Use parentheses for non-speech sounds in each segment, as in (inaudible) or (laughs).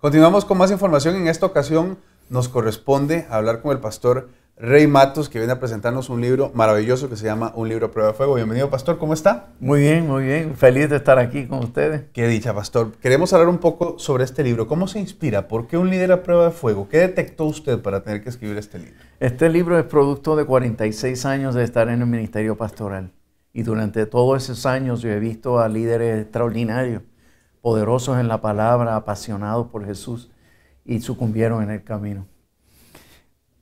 Continuamos con más información. En esta ocasión nos corresponde hablar con el pastor Rey Matos, que viene a presentarnos un libro maravilloso que se llama Un libro a prueba de fuego. Bienvenido, pastor, ¿cómo está? Muy bien, muy bien. Feliz de estar aquí con ustedes. Qué dicha, pastor. Queremos hablar un poco sobre este libro. ¿Cómo se inspira? ¿Por qué un líder a prueba de fuego? ¿Qué detectó usted para tener que escribir este libro? Este libro es producto de 46 años de estar en el ministerio pastoral. Y durante todos esos años yo he visto a líderes extraordinarios poderosos en la palabra, apasionados por Jesús y sucumbieron en el camino.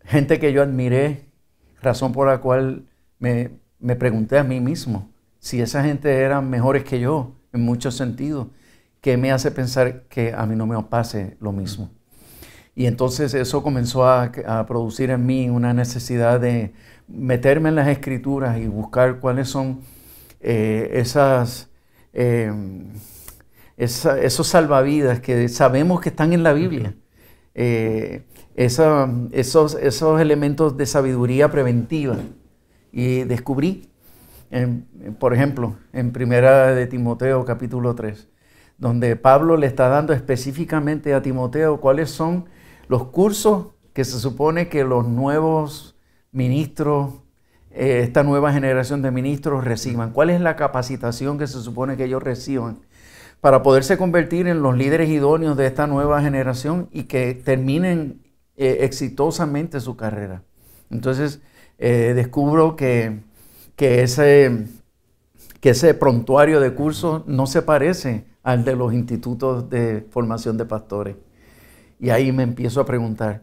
Gente que yo admiré, razón por la cual me, me pregunté a mí mismo si esa gente eran mejores que yo en muchos sentidos, que me hace pensar que a mí no me pase lo mismo. Y entonces eso comenzó a, producir en mí una necesidad de meterme en las escrituras y buscar cuáles son eh, esas em, esos salvavidas que sabemos que están en la Biblia, eh, esos, esos elementos de sabiduría preventiva. Y descubrí, por ejemplo, en Primera de Timoteo capítulo 3, donde Pablo le está dando específicamente a Timoteo cuáles son los cursos que se supone que los nuevos ministros, eh, esta nueva generación de ministros reciban, cuál es la capacitación que se supone que ellos reciban para poderse convertir en los líderes idóneos de esta nueva generación y que terminen eh, exitosamente su carrera. Entonces, eh, descubro que, ese, que ese prontuario de cursos no se parece al de los institutos de formación de pastores. Y ahí me empiezo a preguntar,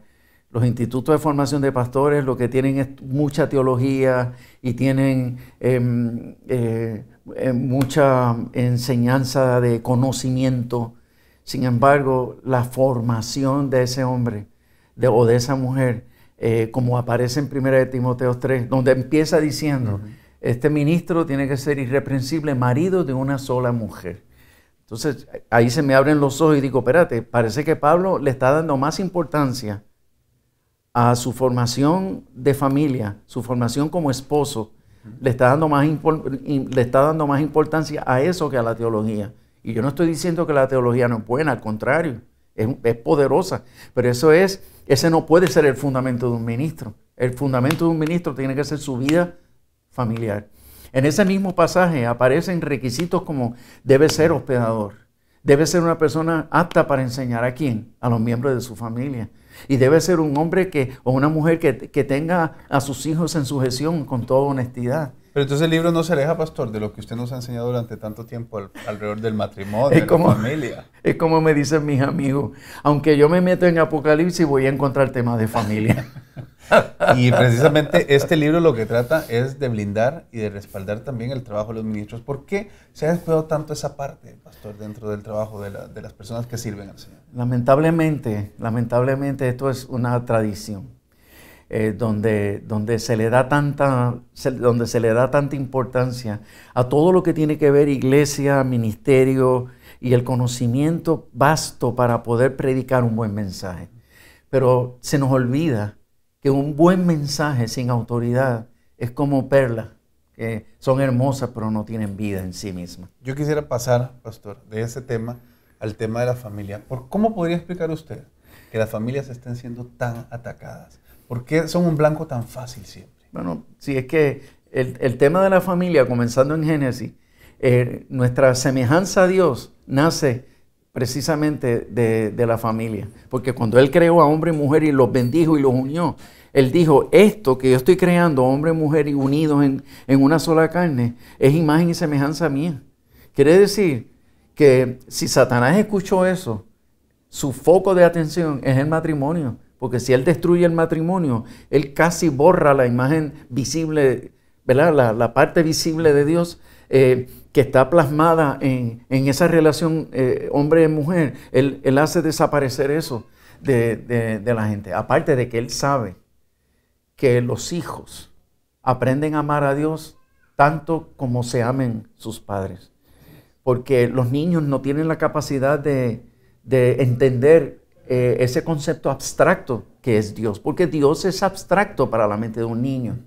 los institutos de formación de pastores lo que tienen es mucha teología y tienen em, eh, eh, mucha enseñanza de conocimiento. Sin embargo, la formación de ese hombre o de esa mujer, eh, como aparece en 1 Timoteo 3, donde empieza diciendo, este ministro tiene que ser irreprensible, marido de una sola mujer. Entonces ahí se me abren los ojos y digo, espérate, parece que Pablo le está dando más importancia a su formación de familia, su formación como esposo, le está dando más, le está dando más importancia a eso que a la teología. Y yo no estoy diciendo que la teología no es buena, al contrario, es, es, poderosa. Pero eso es, ese no puede ser el fundamento de un ministro. El fundamento de un ministro tiene que ser su vida familiar. En ese mismo pasaje aparecen requisitos como debe ser hospedador, debe ser una persona apta para enseñar a quién, a los miembros de su familia. Y debe ser un hombre que, o una mujer que, que tenga a sus hijos en sujeción con toda honestidad. Pero entonces el libro no se aleja, pastor, de lo que usted nos ha enseñado durante tanto tiempo alrededor del matrimonio, y como, de la familia. (laughs) Es como me dicen mis amigos, aunque yo me meto en Apocalipsis voy a encontrar temas de familia. (laughs) y precisamente este libro lo que trata es de blindar y de respaldar también el trabajo de los ministros. ¿Por qué se ha descuidado tanto esa parte, pastor, dentro del trabajo de, de las personas que sirven al Señor? Lamentablemente, lamentablemente esto es una tradición. Eh, donde, donde, se le da tanta, donde se le da tanta importancia a todo lo que tiene que ver iglesia, ministerio y el conocimiento vasto para poder predicar un buen mensaje. Pero se nos olvida que un buen mensaje sin autoridad es como perlas, que son hermosas pero no tienen vida en sí mismas. Yo quisiera pasar, pastor, de ese tema al tema de la familia. ¿Por ¿Cómo podría explicar usted que las familias estén siendo tan atacadas? ¿Por qué son un blanco tan fácil siempre? Bueno, si es que el, tema de la familia, comenzando en Génesis, eh, nuestra semejanza a Dios nace precisamente de, la familia. Porque cuando Él creó a hombre y mujer y los bendijo y los unió, Él dijo, esto que yo estoy creando, hombre y mujer y unidos en, en una sola carne, es imagen y semejanza mía. Quiere decir que si Satanás escuchó eso, su foco de atención es el matrimonio porque si él destruye el matrimonio, él casi borra la imagen visible, ¿verdad? La, parte visible de Dios eh, que está plasmada en, esa relación eh, hombre-mujer. Él, hace desaparecer eso de, la gente. Aparte de que él sabe que los hijos aprenden a amar a Dios tanto como se amen sus padres. Porque los niños no tienen la capacidad de, de entender eh, ese concepto abstracto que es Dios, porque Dios es abstracto para la mente de un niño.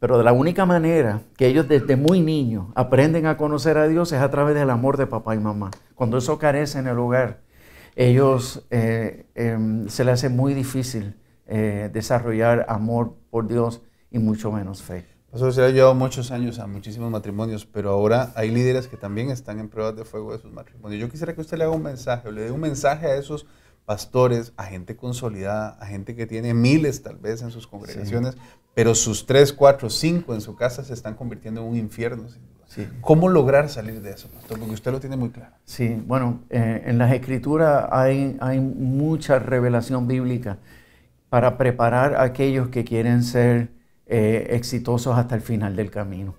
Pero de la única manera que ellos desde muy niño aprenden a conocer a Dios es a través del amor de papá y mamá. Cuando eso carece en el hogar, ellos eh, em, se les hace muy difícil eh, desarrollar amor por Dios y mucho menos fe. Eso se ha llevado muchos años a muchísimos matrimonios, pero ahora hay líderes que también están en pruebas de fuego de sus matrimonios. Yo quisiera que usted le haga un mensaje, o le dé un mensaje a esos pastores, a gente consolidada, a gente que tiene miles tal vez en sus congregaciones, pero sus tres, cuatro, cinco en su casa se están convirtiendo en un infierno. ¿Cómo lograr salir de eso, pastor? Porque usted lo tiene muy claro. Sí, bueno, eh, en las escrituras hay, hay mucha revelación bíblica para preparar a aquellos que quieren ser eh, exitosos hasta el final del camino.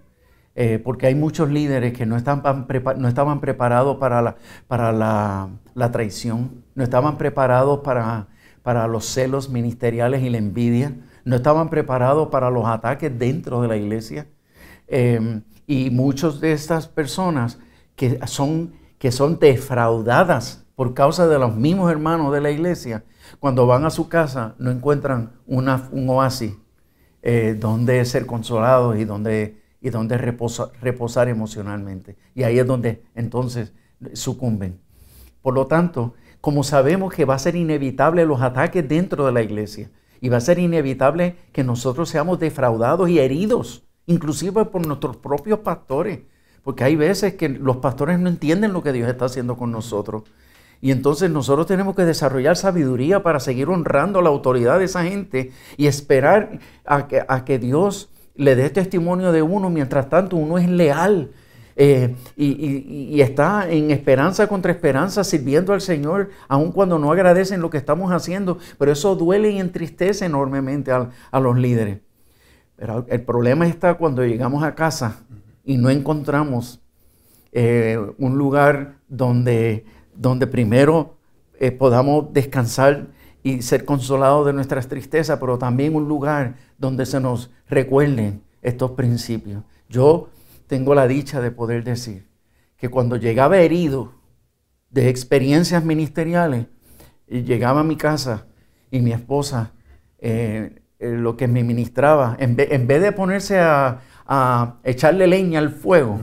Eh, porque hay muchos líderes que no, estaban, no estaban preparados para, la, para la, traición, no estaban preparados para, para los celos ministeriales y la envidia, no estaban preparados para los ataques dentro de la iglesia. Em, y muchas de estas personas que son, que son defraudadas por causa de los mismos hermanos de la iglesia, cuando van a su casa no encuentran una, un oasis eh, donde ser consolados y donde y donde reposar emocionalmente. Y ahí es donde entonces sucumben. Por lo tanto, como sabemos que va a ser inevitable los ataques dentro de la iglesia y va a ser inevitable que nosotros seamos defraudados y heridos, inclusive por nuestros propios pastores, porque hay veces que los pastores no entienden lo que Dios está haciendo con nosotros. Y entonces nosotros tenemos que desarrollar sabiduría para seguir honrando la autoridad de esa gente y esperar a que, a que Dios le dé testimonio de uno, mientras tanto uno es leal eh, y, está en esperanza contra esperanza sirviendo al Señor, aun cuando no agradecen lo que estamos haciendo, pero eso duele y entristece enormemente a, los líderes. Pero el problema está cuando llegamos a casa y no encontramos eh, un lugar donde, donde primero eh, podamos descansar y ser consolados de nuestras tristezas, pero también un lugar donde se nos recuerden estos principios. Yo tengo la dicha de poder decir que cuando llegaba herido de experiencias ministeriales, llegaba a mi casa y mi esposa, eh, eh, lo que me ministraba, en vez, de ponerse a, echarle leña al fuego,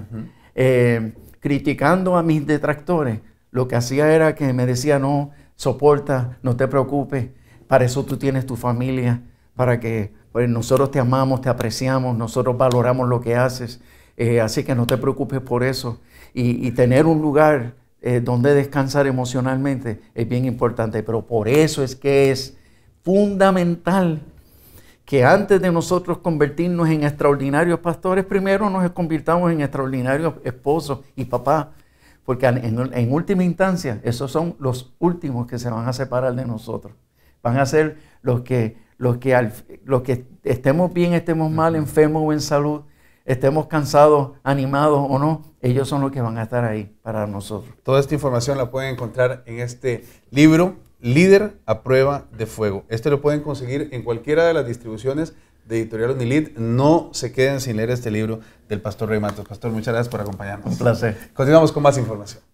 eh, criticando a mis detractores, lo que hacía era que me decía, no, soporta, no te preocupes, para eso tú tienes tu familia, para que pues nosotros te amamos, te apreciamos, nosotros valoramos lo que haces. Eh, así que no te preocupes por eso. Y, tener un lugar eh, donde descansar emocionalmente es bien importante. Pero por eso es que es fundamental que antes de nosotros convertirnos en extraordinarios pastores, primero nos convirtamos en extraordinarios esposos y papás. Porque en última instancia, esos son los últimos que se van a separar de nosotros. Van a ser los que los que, que estemos bien, estemos mal, enfermos o en salud, estemos cansados, animados o no, ellos son los que van a estar ahí para nosotros. Toda esta información la pueden encontrar en este libro, Líder a prueba de fuego. Este lo pueden conseguir en cualquiera de las distribuciones de Editorial Unilit. No se queden sin leer este libro del Pastor Rey Matos. Pastor, muchas gracias por acompañarnos. Un placer. Continuamos con más información.